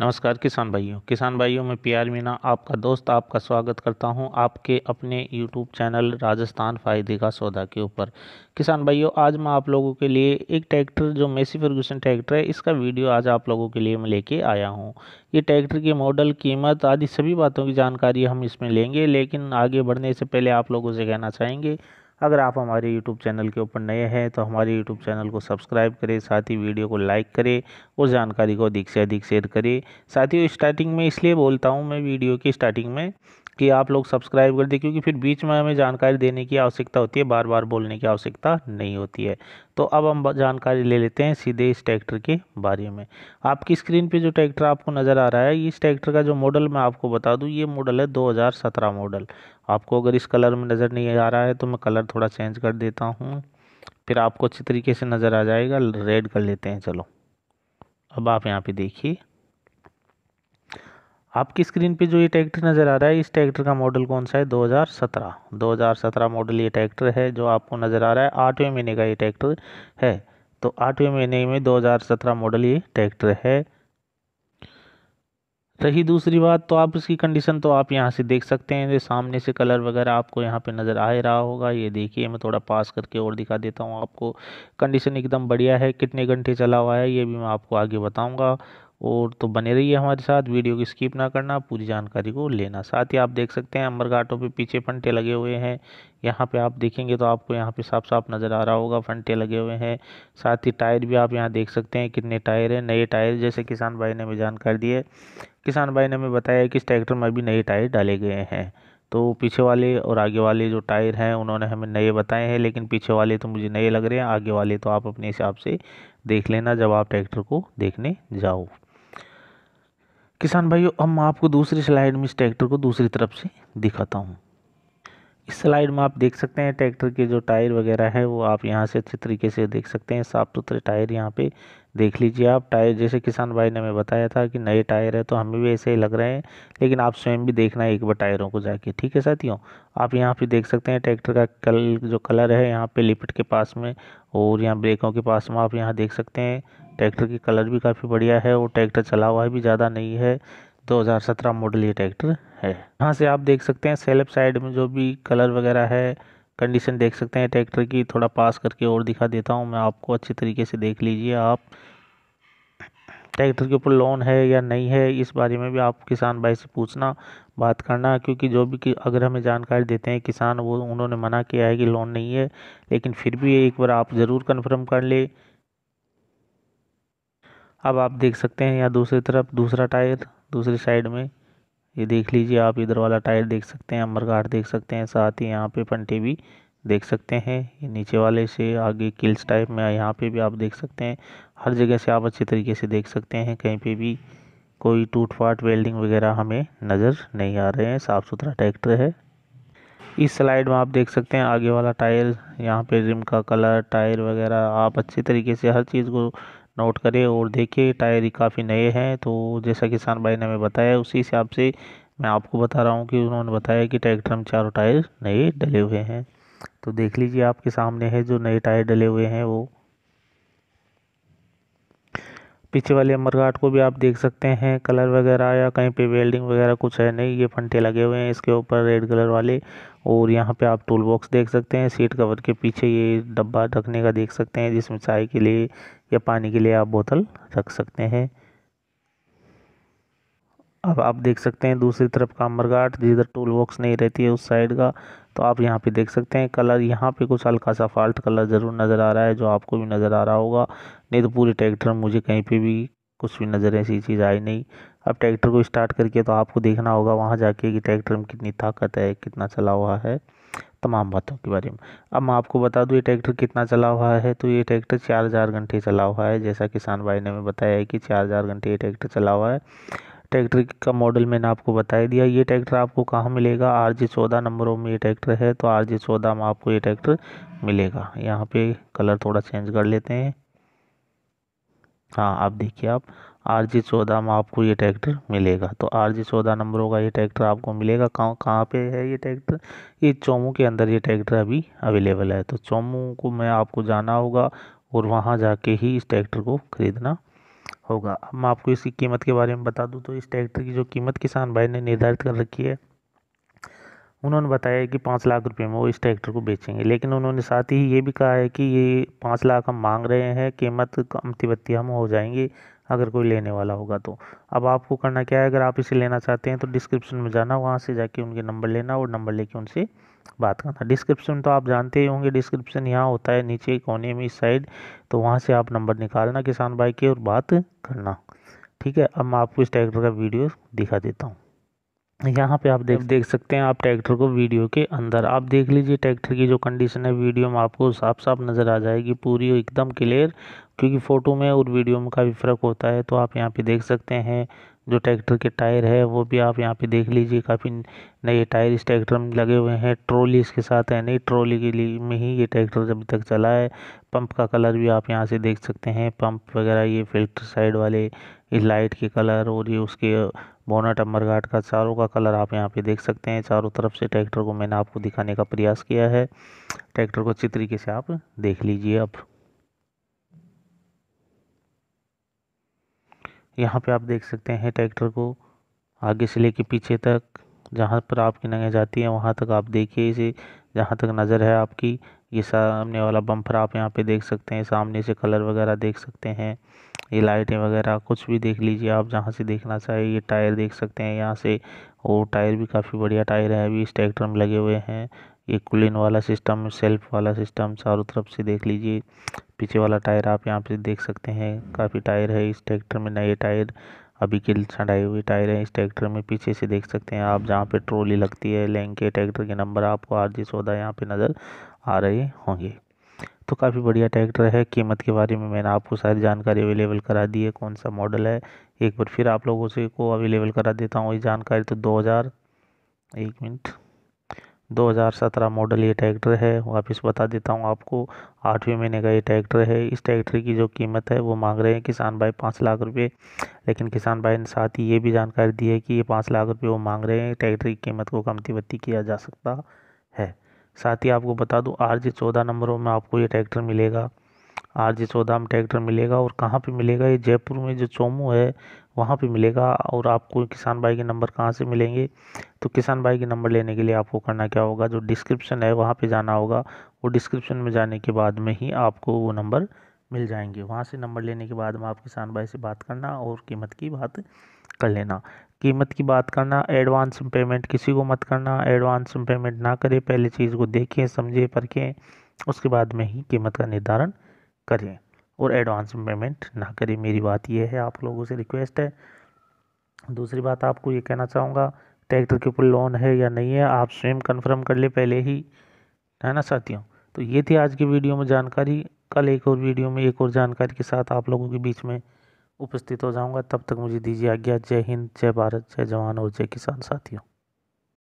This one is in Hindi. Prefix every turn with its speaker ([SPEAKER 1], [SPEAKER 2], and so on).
[SPEAKER 1] नमस्कार किसान भाइयों किसान भाइयों मैं आर मीना आपका दोस्त आपका स्वागत करता हूं आपके अपने यूट्यूब चैनल राजस्थान फ़ायदे का सौदा के ऊपर किसान भाइयों आज मैं आप लोगों के लिए एक ट्रैक्टर जो मेसी फर्गूसन ट्रैक्टर है इसका वीडियो आज आप लोगों के लिए मैं लेके आया हूं ये ट्रैक्टर की मॉडल कीमत आदि सभी बातों की जानकारी हम इसमें लेंगे लेकिन आगे बढ़ने से पहले आप लोगों से कहना चाहेंगे अगर आप हमारे यूट्यूब चैनल के ऊपर नए हैं तो हमारे यूट्यूब चैनल को सब्सक्राइब करें साथ ही वीडियो को लाइक करें और जानकारी को अधिक से अधिक शेयर करें साथ ही स्टार्टिंग में इसलिए बोलता हूँ मैं वीडियो की स्टार्टिंग में कि आप लोग सब्सक्राइब कर दें क्योंकि फिर बीच में हमें जानकारी देने की आवश्यकता होती है बार बार बोलने की आवश्यकता नहीं होती है तो अब हम जानकारी ले लेते हैं सीधे इस ट्रैक्टर के बारे में आपकी स्क्रीन पे जो ट्रैक्टर आपको नज़र आ रहा है इस ट्रैक्टर का जो मॉडल मैं आपको बता दूँ ये मॉडल है 2017 मॉडल आपको अगर इस कलर में नज़र नहीं आ रहा है तो मैं कलर थोड़ा चेंज कर देता हूँ फिर आपको अच्छी तरीके से नज़र आ जाएगा रेड कर लेते हैं चलो अब आप यहाँ पर देखिए आपकी स्क्रीन पे जो ये ट्रैक्टर नज़र आ रहा है इस ट्रैक्टर का मॉडल कौन सा है 2017 2017 मॉडल ये ट्रैक्टर है जो आपको नज़र आ रहा है आठवें महीने का ये ट्रैक्टर है तो आठवें महीने में 2017 मॉडल ये ट्रैक्टर है रही दूसरी बात तो आप इसकी कंडीशन तो आप यहाँ से देख सकते हैं ये सामने से कलर वगैरह आपको यहाँ पे नज़र आ रहा होगा ये देखिए मैं थोड़ा पास करके और दिखा देता हूँ आपको कंडीशन एकदम बढ़िया है कितने घंटे चला हुआ है ये भी मैं आपको आगे बताऊँगा और तो बने रहिए हमारे साथ वीडियो को स्किप ना करना पूरी जानकारी को लेना साथ ही आप देख सकते हैं अंबर घाटों पर पीछे फंटे लगे हुए हैं यहाँ पे आप देखेंगे तो आपको यहाँ पे साफ साफ नज़र आ रहा होगा फंटे लगे हुए हैं साथ ही टायर भी आप यहाँ देख सकते हैं कितने टायर हैं नए टायर जैसे किसान भाई ने हमें जानकारी दी है किसान भाई ने हमें बताया कि इस ट्रैक्टर में अभी नए टायर डाले गए हैं तो पीछे वाले और आगे वाले जो टायर हैं उन्होंने हमें नए बताए हैं लेकिन पीछे वाले तो मुझे नए लग रहे हैं आगे वाले तो आप अपने हिसाब से देख लेना जब आप ट्रैक्टर को देखने जाओ किसान भाइयों अब मैं आपको दूसरी स्लाइड में इस ट्रैक्टर को दूसरी तरफ से दिखाता हूँ इस स्लाइड में आप देख सकते हैं ट्रैक्टर के जो टायर वगैरह है वो आप यहाँ से अच्छे तरीके से देख सकते हैं साफ़ सुथरे टायर यहाँ पे देख लीजिए आप टायर जैसे किसान भाई ने हमें बताया था कि नए टायर है तो हमें भी ऐसे ही लग रहे हैं लेकिन आप स्वयं भी देखना है एक बार टायरों को जाके ठीक है साथियों आप यहाँ पे देख सकते हैं ट्रैक्टर का कल जो कलर है यहाँ पे लिपट के पास में और यहाँ ब्रेकों के पास में आप यहाँ देख सकते हैं ट्रैक्टर की कलर भी काफ़ी बढ़िया है और ट्रैक्टर चला हुआ भी ज़्यादा नहीं है 2017 मॉडल ये ट्रैक्टर है यहाँ से आप देख सकते हैं सेल्फ साइड में जो भी कलर वगैरह है कंडीशन देख सकते हैं ट्रैक्टर की थोड़ा पास करके और दिखा देता हूँ मैं आपको अच्छे तरीके से देख लीजिए आप ट्रैक्टर के ऊपर लोन है या नहीं है इस बारे में भी आप किसान भाई से पूछना बात करना क्योंकि जो भी कि अगर हमें जानकारी देते हैं किसान वो उन्होंने मना किया है कि लोन नहीं है लेकिन फिर भी एक बार आप ज़रूर कन्फर्म कर ले अब आप देख सकते हैं यहाँ दूसरी तरफ दूसरा टायर दूसरी साइड में ये देख लीजिए आप इधर वाला टायर देख सकते हैं अम्बरगाट देख सकते हैं साथ ही यहाँ पे पंटे भी देख सकते हैं ये नीचे वाले से आगे किल्स टाइप में यहाँ पे भी आप देख सकते हैं हर जगह से आप अच्छे तरीके से देख सकते हैं कहीं पे भी कोई टूट फाट वेल्डिंग वगैरह हमें नज़र नहीं आ रहे हैं साफ़ सुथरा ट्रैक्टर है इस स्लाइड में आप देख सकते हैं आगे वाला टायर यहाँ पे रिम का कलर टायर वगैरह आप अच्छे तरीके से हर चीज़ को नोट करें और देखिए टायर काफ़ी नए हैं तो जैसा किसान भाई ने हमें बताया उसी हिसाब से मैं आपको बता रहा हूँ कि उन्होंने बताया कि ट्रैक्टर में चारों टायर नए डले हुए हैं तो देख लीजिए आपके सामने है जो नए टायर डले हुए हैं वो पीछे वाले अमरघाट को भी आप देख सकते हैं कलर वगैरह या कहीं पे वेल्डिंग वगैरह कुछ है नहीं ये फंटे लगे हुए हैं इसके ऊपर रेड कलर वाले और यहाँ पे आप टूल बॉक्स देख सकते हैं सीट कवर के पीछे ये डब्बा रखने का देख सकते हैं जिसमें चाय के लिए या पानी के लिए आप बोतल रख सकते हैं अब आप देख सकते हैं दूसरी तरफ कामर घाट जिधर टूल बॉक्स नहीं रहती है उस साइड का तो आप यहाँ पे देख सकते हैं कलर यहाँ पे कुछ हल्का सा फॉल्ट कलर ज़रूर नज़र आ रहा है जो आपको भी नज़र आ रहा होगा नहीं तो पूरे ट्रैक्टर मुझे कहीं पे भी कुछ भी नज़र ऐसी चीज़ आई नहीं अब ट्रैक्टर को स्टार्ट करके तो आपको देखना होगा वहाँ जाके कि ट्रैक्टर में कितनी ताकत है कितना चला हुआ है तमाम बातों के बारे में अब मैं आपको बता दूँ ये ट्रैक्टर कितना चला हुआ है तो ये ट्रैक्टर चार हज़ार घंटे चला हुआ है जैसा किसान भाई ने हमें बताया है कि चार हज़ार घंटे ये ट्रैक्टर चला हुआ है ट्रैक्टर का मॉडल मैंने आपको बता दिया ये ट्रैक्टर आपको कहाँ मिलेगा आर जी चौदह नंबरों में ये ट्रैक्टर है तो आर जी चौदह में आपको ये ट्रैक्टर मिलेगा यहाँ पर कलर थोड़ा चेंज कर लेते हैं हाँ आप देखिए आप आर जी चौदह में आपको ये ट्रैक्टर मिलेगा तो आर जी चौदह नंबरों का ये ट्रैक्टर आपको मिलेगा कहाँ कहाँ पे है ये ट्रैक्टर ये चोमू के अंदर ये ट्रैक्टर अभी अवेलेबल है तो चोमू को मैं आपको जाना होगा और वहाँ जाके ही इस ट्रैक्टर को ख़रीदना होगा अब मैं आपको इसकी कीमत के बारे में बता दूँ तो इस ट्रैक्टर की जो कीमत किसान भाई ने निर्धारित कर रखी है उन्होंने बताया कि पाँच लाख रुपए में वो इस ट्रैक्टर को बेचेंगे लेकिन उन्होंने साथ ही ये भी कहा है कि ये पाँच लाख हम मांग रहे हैं कीमत कम बत्ती हम हो जाएंगे अगर कोई लेने वाला होगा तो अब आपको करना क्या है अगर आप इसे लेना चाहते हैं तो डिस्क्रिप्शन में जाना वहाँ से जाके उनके नंबर लेना और नंबर लेके उनसे बात करना डिस्क्रिप्शन तो आप जानते ही होंगे डिस्क्रिप्शन यहाँ होता है नीचे कोने में इस साइड तो वहाँ से आप नंबर निकालना किसान भाई के और बात करना ठीक है अब मैं आपको इस ट्रैक्टर का वीडियो दिखा देता हूँ यहाँ पे आप देख देख सकते हैं आप ट्रैक्टर को वीडियो के अंदर आप देख लीजिए ट्रैक्टर की जो कंडीशन है वीडियो में आपको साफ साफ नज़र आ जाएगी पूरी एकदम क्लियर क्योंकि फ़ोटो में और वीडियो में काफ़ी फ़र्क होता है तो आप यहाँ पे देख सकते हैं जो ट्रैक्टर के टायर है वो भी आप यहाँ पे देख लीजिए काफ़ी नए टायर इस ट्रैक्टर में लगे हुए हैं ट्रॉली इसके साथ है नहीं ट्रॉली के लिए में ही ये ट्रैक्टर अभी तक चला है पंप का कलर भी आप यहाँ से देख सकते हैं पंप वगैरह ये फिल्टर साइड वाले इस लाइट के कलर और ये उसके बोनट अम्बर घाट का चारों का कलर आप यहाँ पे देख सकते हैं चारों तरफ से ट्रैक्टर को मैंने आपको दिखाने का प्रयास किया है ट्रैक्टर को अच्छी तरीके से आप देख लीजिए अब यहाँ पे आप देख सकते हैं ट्रैक्टर को आगे से लेके पीछे तक जहाँ पर आपकी नगें जाती हैं वहाँ तक आप देखिए इसे जहाँ तक नज़र है आपकी ये सामने वाला बम्पर आप यहाँ पे देख सकते हैं सामने से कलर वगैरह देख सकते हैं ये लाइटें वगैरह कुछ भी देख लीजिए आप जहाँ से देखना चाहिए ये टायर देख सकते हैं यहाँ से और टायर भी काफ़ी बढ़िया टायर है अभी इस ट्रैक्टर में लगे हुए हैं ये कुलिन वाला सिस्टम सेल्फ वाला सिस्टम चारों तरफ से देख लीजिए पीछे वाला टायर आप यहाँ पे देख सकते हैं काफ़ी टायर है इस ट्रैक्टर में नए टायर अभी के छड़ाई हुई टायर है इस ट्रैक्टर में पीछे से देख सकते हैं आप जहाँ पे ट्रॉली लगती है लेंके ट्रैक्टर के नंबर आपको आर जी सौदा यहाँ पे नज़र आ रहे होंगे तो काफ़ी बढ़िया ट्रैक्टर है कीमत के बारे में मैंने आपको सारी जानकारी अवेलेबल करा दी है कौन सा मॉडल है एक बार फिर आप लोगों से को अवेलेबल करा देता हूँ ये जानकारी तो दो हज़ार एक मिनट 2017 मॉडल ये ट्रैक्टर है वापस बता देता हूँ आपको आठवें महीने का ये ट्रैक्टर है इस ट्रैक्टर की जो कीमत है वो मांग रहे हैं किसान भाई पाँच लाख रुपए लेकिन किसान भाई ने साथ ही ये भी जानकारी दी है कि ये पाँच लाख रुपए वो मांग रहे हैं ट्रैक्टर की कीमत को कमती बत्ती किया जा सकता है साथ ही आपको बता दूँ आर जी चौदह नंबरों में आपको ये ट्रैक्टर मिलेगा आर जी चौदह में ट्रैक्टर मिलेगा और कहाँ पर मिलेगा ये जयपुर में जो चोमू है वहाँ पे मिलेगा और आपको किसान भाई के नंबर कहाँ से मिलेंगे तो किसान भाई के नंबर लेने के लिए आपको करना क्या होगा जो डिस्क्रिप्शन है वहाँ पे जाना होगा वो डिस्क्रिप्शन में जाने के बाद में ही आपको वो नंबर मिल जाएंगे वहाँ से नंबर लेने के बाद में आप किसान भाई से बात करना और कीमत की बात कर लेना कीमत की बात करना एडवांस पेमेंट किसी को मत करना एडवांस पेमेंट ना करें पहले चीज़ को देखें समझें परखें उसके बाद में ही कीमत का निर्धारण करें और एडवांस पेमेंट ना करें मेरी बात यह है आप लोगों से रिक्वेस्ट है दूसरी बात आपको ये कहना चाहूँगा ट्रैक्टर के ऊपर लोन है या नहीं है आप स्वयं कन्फर्म कर ले पहले ही है ना साथियों तो ये थी आज की वीडियो में जानकारी कल एक और वीडियो में एक और जानकारी के साथ आप लोगों के बीच में उपस्थित हो जाऊंगा तब तक मुझे दीजिए आज्ञा जय हिंद जय भारत जय जवान और जय किसान साथियों